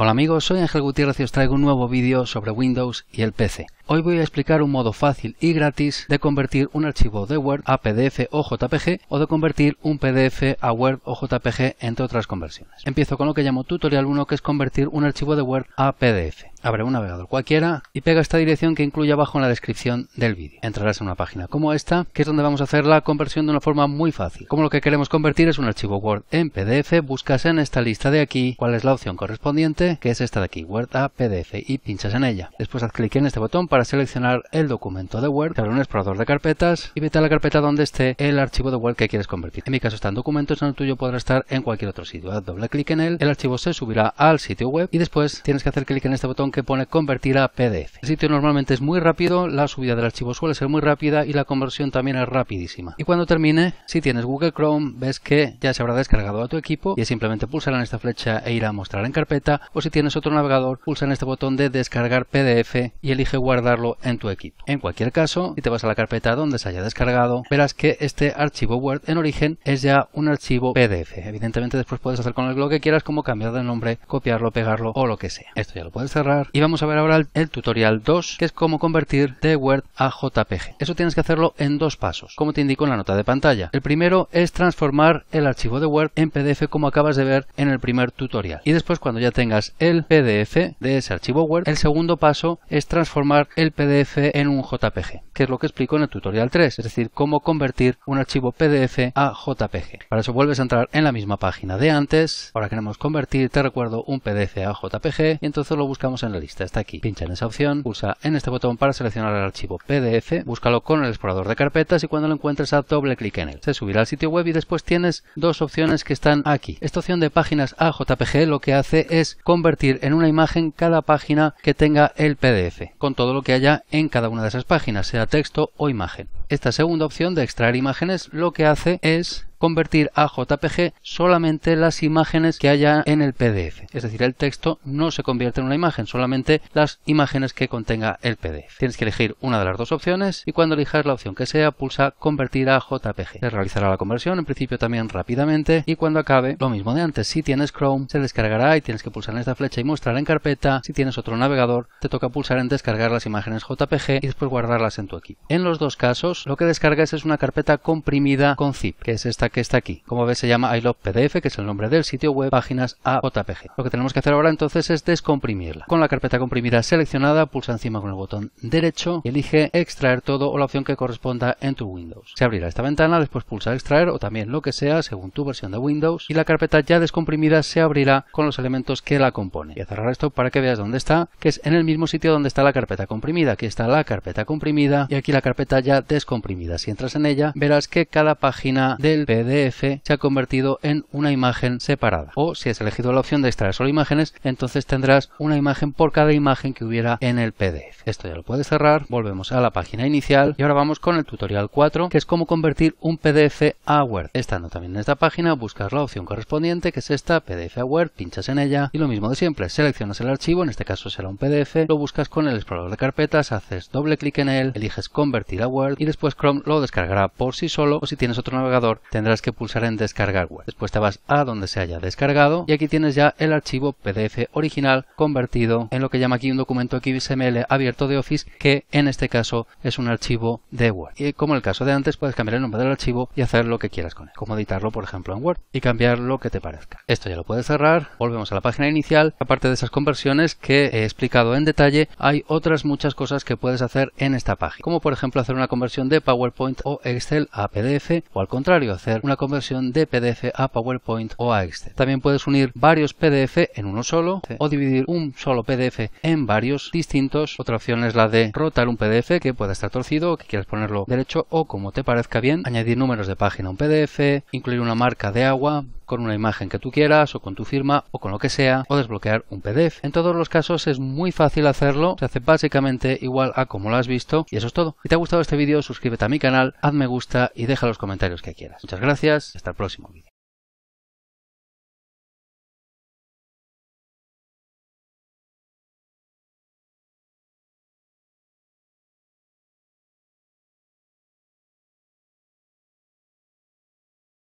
Hola amigos, soy Ángel Gutiérrez y os traigo un nuevo vídeo sobre Windows y el PC. Hoy voy a explicar un modo fácil y gratis de convertir un archivo de Word a PDF o JPG o de convertir un PDF a Word o JPG entre otras conversiones. Empiezo con lo que llamo tutorial 1 que es convertir un archivo de Word a PDF. Abre un navegador cualquiera y pega esta dirección que incluye abajo en la descripción del vídeo. Entrarás en una página como esta, que es donde vamos a hacer la conversión de una forma muy fácil. Como lo que queremos convertir es un archivo Word en PDF, buscas en esta lista de aquí cuál es la opción correspondiente, que es esta de aquí, Word a PDF, y pinchas en ella. Después haz clic en este botón para seleccionar el documento de Word, abre un explorador de carpetas y vete a la carpeta donde esté el archivo de Word que quieres convertir. En mi caso está en documentos, en el tuyo podrá estar en cualquier otro sitio. Haz doble clic en él, el archivo se subirá al sitio web y después tienes que hacer clic en este botón que pone convertir a PDF. El sitio normalmente es muy rápido, la subida del archivo suele ser muy rápida y la conversión también es rapidísima. Y cuando termine, si tienes Google Chrome, ves que ya se habrá descargado a tu equipo y simplemente pulsar en esta flecha e ir a mostrar en carpeta o si tienes otro navegador, pulsa en este botón de descargar PDF y elige guardar en tu equipo. En cualquier caso, si te vas a la carpeta donde se haya descargado, verás que este archivo Word en origen es ya un archivo PDF. Evidentemente después puedes hacer con él lo que quieras, como cambiar de nombre, copiarlo, pegarlo o lo que sea. Esto ya lo puedes cerrar y vamos a ver ahora el, el tutorial 2, que es cómo convertir de Word a JPG. Eso tienes que hacerlo en dos pasos, como te indico en la nota de pantalla. El primero es transformar el archivo de Word en PDF como acabas de ver en el primer tutorial. Y después cuando ya tengas el PDF de ese archivo Word, el segundo paso es transformar el PDF en un JPG, que es lo que explico en el tutorial 3, es decir, cómo convertir un archivo PDF a JPG. Para eso vuelves a entrar en la misma página de antes, ahora queremos convertir, te recuerdo, un PDF a JPG y entonces lo buscamos en la lista, está aquí. Pincha en esa opción, pulsa en este botón para seleccionar el archivo PDF, búscalo con el explorador de carpetas y cuando lo encuentres haz doble clic en él. Se subirá al sitio web y después tienes dos opciones que están aquí. Esta opción de páginas a JPG lo que hace es convertir en una imagen cada página que tenga el PDF, con todo lo que que haya en cada una de esas páginas, sea texto o imagen. Esta segunda opción de extraer imágenes lo que hace es convertir a JPG solamente las imágenes que haya en el PDF. Es decir, el texto no se convierte en una imagen, solamente las imágenes que contenga el PDF. Tienes que elegir una de las dos opciones y cuando elijas la opción que sea, pulsa convertir a JPG. Se realizará la conversión, en principio también rápidamente y cuando acabe, lo mismo de antes. Si tienes Chrome, se descargará y tienes que pulsar en esta flecha y mostrar en carpeta. Si tienes otro navegador, te toca pulsar en descargar las imágenes JPG y después guardarlas en tu equipo. En los dos casos, lo que descargas es una carpeta comprimida con zip, que es esta que está aquí. Como ves se llama I PDF, que es el nombre del sitio web, páginas a JPG. Lo que tenemos que hacer ahora entonces es descomprimirla. Con la carpeta comprimida seleccionada, pulsa encima con el botón derecho y elige extraer todo o la opción que corresponda en tu Windows. Se abrirá esta ventana, después pulsa extraer o también lo que sea según tu versión de Windows y la carpeta ya descomprimida se abrirá con los elementos que la componen. Y a cerrar esto para que veas dónde está, que es en el mismo sitio donde está la carpeta comprimida. Aquí está la carpeta comprimida y aquí la carpeta ya descomprimida. Si entras en ella verás que cada página del PDF PDF se ha convertido en una imagen separada. O si has elegido la opción de extraer solo imágenes, entonces tendrás una imagen por cada imagen que hubiera en el PDF. Esto ya lo puedes cerrar, volvemos a la página inicial y ahora vamos con el tutorial 4, que es cómo convertir un PDF a Word. Estando también en esta página, buscas la opción correspondiente, que es esta, PDF a Word, pinchas en ella y lo mismo de siempre, seleccionas el archivo, en este caso será un PDF, lo buscas con el explorador de carpetas, haces doble clic en él, eliges convertir a Word y después Chrome lo descargará por sí solo o si tienes otro navegador tendrás que pulsar en descargar web. Después te vas a donde se haya descargado y aquí tienes ya el archivo PDF original convertido en lo que llama aquí un documento XML abierto de Office que en este caso es un archivo de Word. Y como el caso de antes puedes cambiar el nombre del archivo y hacer lo que quieras con él, como editarlo por ejemplo en Word y cambiar lo que te parezca. Esto ya lo puedes cerrar, volvemos a la página inicial. Aparte de esas conversiones que he explicado en detalle, hay otras muchas cosas que puedes hacer en esta página, como por ejemplo hacer una conversión de PowerPoint o Excel a PDF o al contrario hacer una conversión de PDF a PowerPoint o a Excel. También puedes unir varios PDF en uno solo o dividir un solo PDF en varios distintos. Otra opción es la de rotar un PDF que pueda estar torcido o que quieras ponerlo derecho o como te parezca bien, añadir números de página a un PDF, incluir una marca de agua, con una imagen que tú quieras o con tu firma o con lo que sea o desbloquear un PDF. En todos los casos es muy fácil hacerlo, se hace básicamente igual a como lo has visto y eso es todo. Si te ha gustado este vídeo suscríbete a mi canal, hazme me gusta y deja los comentarios que quieras. Muchas gracias, hasta el próximo vídeo.